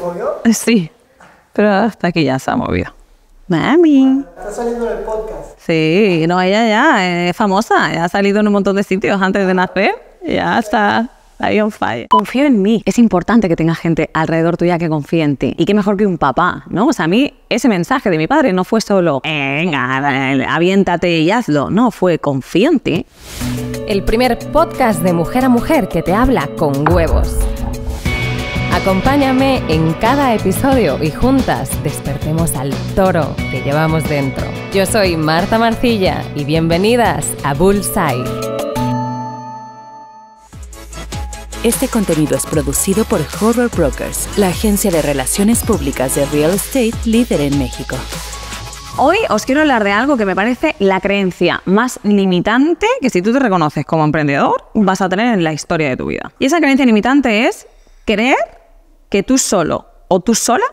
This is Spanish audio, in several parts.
movió? Sí, pero hasta aquí ya se ha movido. Mami. Está saliendo en el podcast. Sí, no, ella ya eh, es famosa, ha salido en un montón de sitios antes de nacer, ya está. Ahí on fire. Confío en mí. Es importante que tengas gente alrededor tuya que confíe en ti. Y qué mejor que un papá, ¿no? O sea, a mí ese mensaje de mi padre no fue solo, venga, aviéntate y hazlo. No, fue confío en ti. El primer podcast de mujer a mujer que te habla con huevos. Acompáñame en cada episodio y juntas despertemos al toro que llevamos dentro. Yo soy Marta Marcilla y bienvenidas a Bullseye. Este contenido es producido por Horror Brokers, la agencia de relaciones públicas de real estate líder en México. Hoy os quiero hablar de algo que me parece la creencia más limitante que si tú te reconoces como emprendedor vas a tener en la historia de tu vida. Y esa creencia limitante es creer que tú solo o tú sola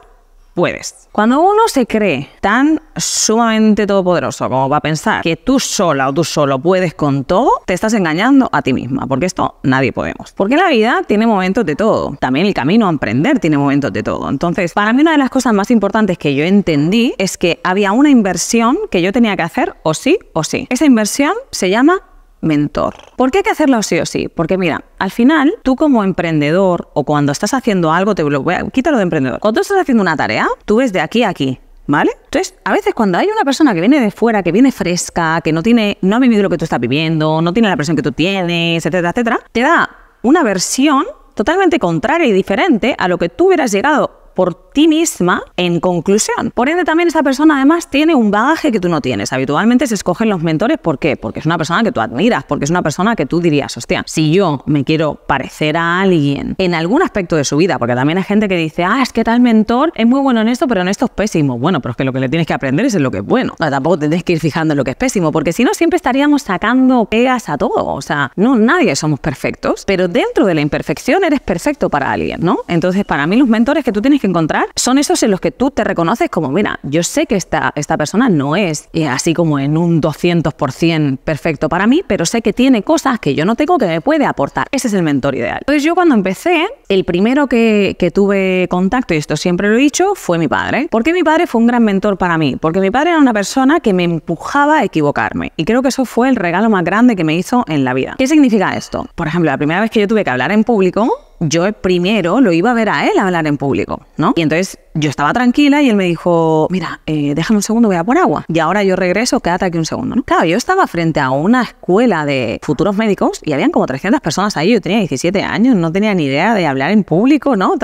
puedes. Cuando uno se cree tan sumamente todopoderoso como va a pensar que tú sola o tú solo puedes con todo, te estás engañando a ti misma, porque esto nadie podemos. Porque la vida tiene momentos de todo. También el camino a emprender tiene momentos de todo. Entonces, para mí una de las cosas más importantes que yo entendí es que había una inversión que yo tenía que hacer o sí o sí. Esa inversión se llama mentor. ¿Por qué hay que hacerlo sí o sí? Porque mira, al final tú como emprendedor o cuando estás haciendo algo, te lo quítalo de emprendedor. Cuando tú estás haciendo una tarea, tú ves de aquí a aquí, ¿vale? Entonces, a veces cuando hay una persona que viene de fuera, que viene fresca, que no tiene no ha vivido lo que tú estás viviendo, no tiene la presión que tú tienes, etcétera, etcétera, te da una versión totalmente contraria y diferente a lo que tú hubieras llegado por ti misma en conclusión. Por ende, también esa persona además tiene un bagaje que tú no tienes. Habitualmente se escogen los mentores, ¿por qué? Porque es una persona que tú admiras, porque es una persona que tú dirías, hostia, si yo me quiero parecer a alguien en algún aspecto de su vida, porque también hay gente que dice, ah, es que tal mentor es muy bueno en esto, pero en esto es pésimo. Bueno, pero es que lo que le tienes que aprender es en lo que es bueno. tampoco tienes que ir fijando en lo que es pésimo, porque si no, siempre estaríamos sacando pegas a todo. O sea, no, nadie somos perfectos, pero dentro de la imperfección eres perfecto para alguien, ¿no? Entonces, para mí los mentores que tú tienes que encontrar son esos en los que tú te reconoces como, mira, yo sé que esta, esta persona no es eh, así como en un 200% perfecto para mí, pero sé que tiene cosas que yo no tengo que me puede aportar. Ese es el mentor ideal. Entonces yo cuando empecé, el primero que, que tuve contacto, y esto siempre lo he dicho, fue mi padre. ¿Por qué mi padre fue un gran mentor para mí? Porque mi padre era una persona que me empujaba a equivocarme. Y creo que eso fue el regalo más grande que me hizo en la vida. ¿Qué significa esto? Por ejemplo, la primera vez que yo tuve que hablar en público, yo primero lo iba a ver a él hablar en público, ¿no? Y entonces yo estaba tranquila y él me dijo, mira, eh, déjame un segundo, voy a por agua. Y ahora yo regreso, quédate aquí un segundo. ¿no? Claro, yo estaba frente a una escuela de futuros médicos y habían como 300 personas ahí. Yo tenía 17 años, no tenía ni idea de hablar en público, ¿no?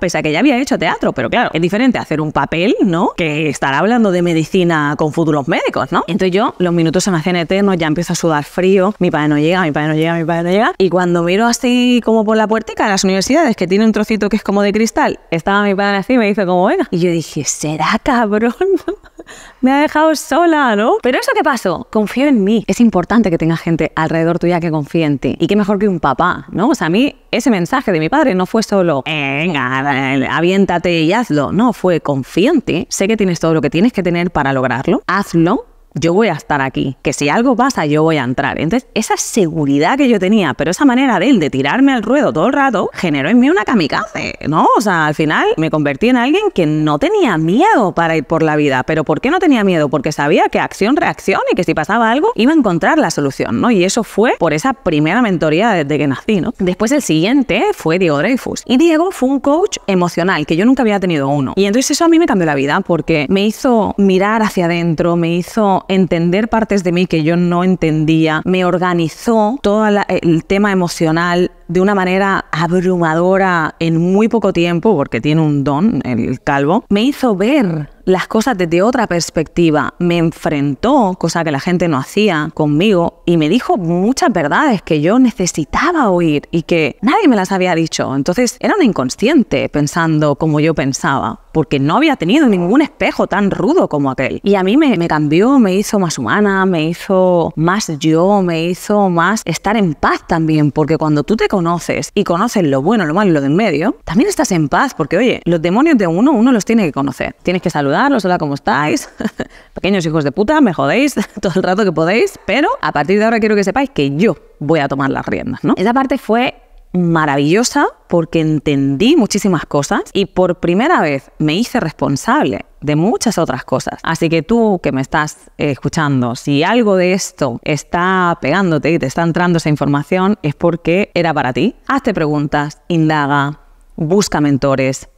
pese a que ya había hecho teatro, pero claro, es diferente hacer un papel, ¿no? Que estar hablando de medicina con futuros médicos, ¿no? Entonces yo, los minutos se me hacían eternos, ya empiezo a sudar frío, mi padre no llega, mi padre no llega, mi padre no llega. Y cuando miro así como por la puertica de las universidades que tiene un trocito que es como de cristal, estaba mi padre así y me dice, y yo dije, será cabrón. Me ha dejado sola, ¿no? Pero eso qué pasó. Confío en mí. Es importante que tenga gente alrededor tuya que confíe en ti. Y qué mejor que un papá, ¿no? O sea, a mí ese mensaje de mi padre no fue solo, venga, aviéntate y hazlo. No, fue confía en ti. Sé que tienes todo lo que tienes que tener para lograrlo. Hazlo yo voy a estar aquí, que si algo pasa, yo voy a entrar. Entonces, esa seguridad que yo tenía, pero esa manera de él de tirarme al ruedo todo el rato, generó en mí una kamikaze, ¿no? O sea, al final me convertí en alguien que no tenía miedo para ir por la vida. ¿Pero por qué no tenía miedo? Porque sabía que acción, reacción y que si pasaba algo, iba a encontrar la solución, ¿no? Y eso fue por esa primera mentoría desde que nací, ¿no? Después el siguiente fue Diego Dreyfus. Y Diego fue un coach emocional, que yo nunca había tenido uno. Y entonces eso a mí me cambió la vida porque me hizo mirar hacia adentro, me hizo entender partes de mí que yo no entendía, me organizó todo el tema emocional de una manera abrumadora en muy poco tiempo, porque tiene un don el calvo, me hizo ver las cosas desde otra perspectiva. Me enfrentó, cosa que la gente no hacía conmigo, y me dijo muchas verdades que yo necesitaba oír y que nadie me las había dicho. Entonces era un inconsciente pensando como yo pensaba porque no había tenido ningún espejo tan rudo como aquel. Y a mí me, cambió, me hizo más humana, me hizo más yo, me hizo más estar en paz también, porque cuando tú te conoces y conoces lo bueno, lo malo y lo de en medio, también estás en paz, porque oye, los demonios de uno, uno los tiene que conocer. Tienes que saludar hola, ¿cómo estáis? Pequeños hijos de puta, me jodéis todo el rato que podéis, pero a partir de ahora quiero que sepáis que yo voy a tomar las riendas, ¿no? Esa parte fue maravillosa porque entendí muchísimas cosas y por primera vez me hice responsable de muchas otras cosas. Así que tú que me estás escuchando, si algo de esto está pegándote y te está entrando esa información, es porque era para ti. Hazte preguntas, indaga, busca mentores,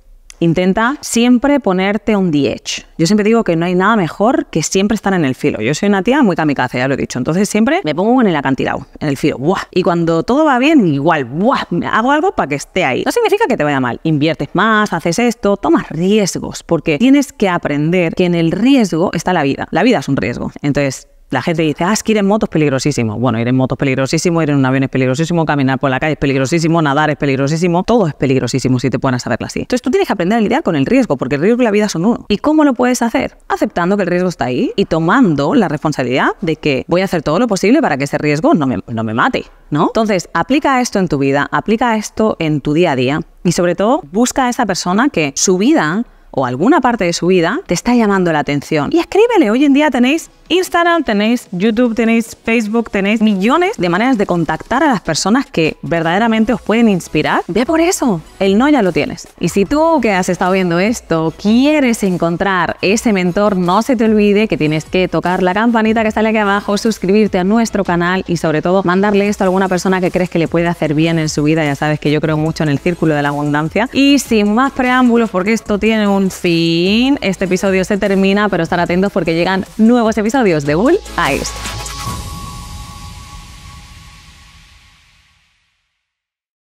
Intenta siempre ponerte un edge. Yo siempre digo que no hay nada mejor que siempre estar en el filo. Yo soy una tía muy kamikaze, ya lo he dicho. Entonces siempre me pongo en el acantilado, en el filo. Y cuando todo va bien, igual, ¡buah! Hago algo para que esté ahí. No significa que te vaya mal. Inviertes más, haces esto, tomas riesgos, porque tienes que aprender que en el riesgo está la vida. La vida es un riesgo. Entonces, la gente dice, ah, es que ir en moto es peligrosísimo. Bueno, ir en motos es peligrosísimo, ir en un avión es peligrosísimo, caminar por la calle es peligrosísimo, nadar es peligrosísimo, todo es peligrosísimo si te pones a saberlo así. Entonces tú tienes que aprender a lidiar con el riesgo, porque el riesgo y la vida son uno. ¿Y cómo lo puedes hacer? Aceptando que el riesgo está ahí y tomando la responsabilidad de que voy a hacer todo lo posible para que ese riesgo no me, no me mate, ¿no? Entonces, aplica esto en tu vida, aplica esto en tu día a día. Y sobre todo, busca a esa persona que su vida o alguna parte de su vida te está llamando la atención. Y escríbele, hoy en día tenéis Instagram, tenéis YouTube, tenéis Facebook, tenéis millones de maneras de contactar a las personas que verdaderamente os pueden inspirar. Ve por eso, el no ya lo tienes. Y si tú que has estado viendo esto quieres encontrar ese mentor, no se te olvide que tienes que tocar la campanita que sale aquí abajo, suscribirte a nuestro canal y sobre todo mandarle esto a alguna persona que crees que le puede hacer bien en su vida. Ya sabes que yo creo mucho en el círculo de la abundancia. Y sin más preámbulos, porque esto tiene un un fin. Este episodio se termina, pero estar atentos porque llegan nuevos episodios de Bull Eyes.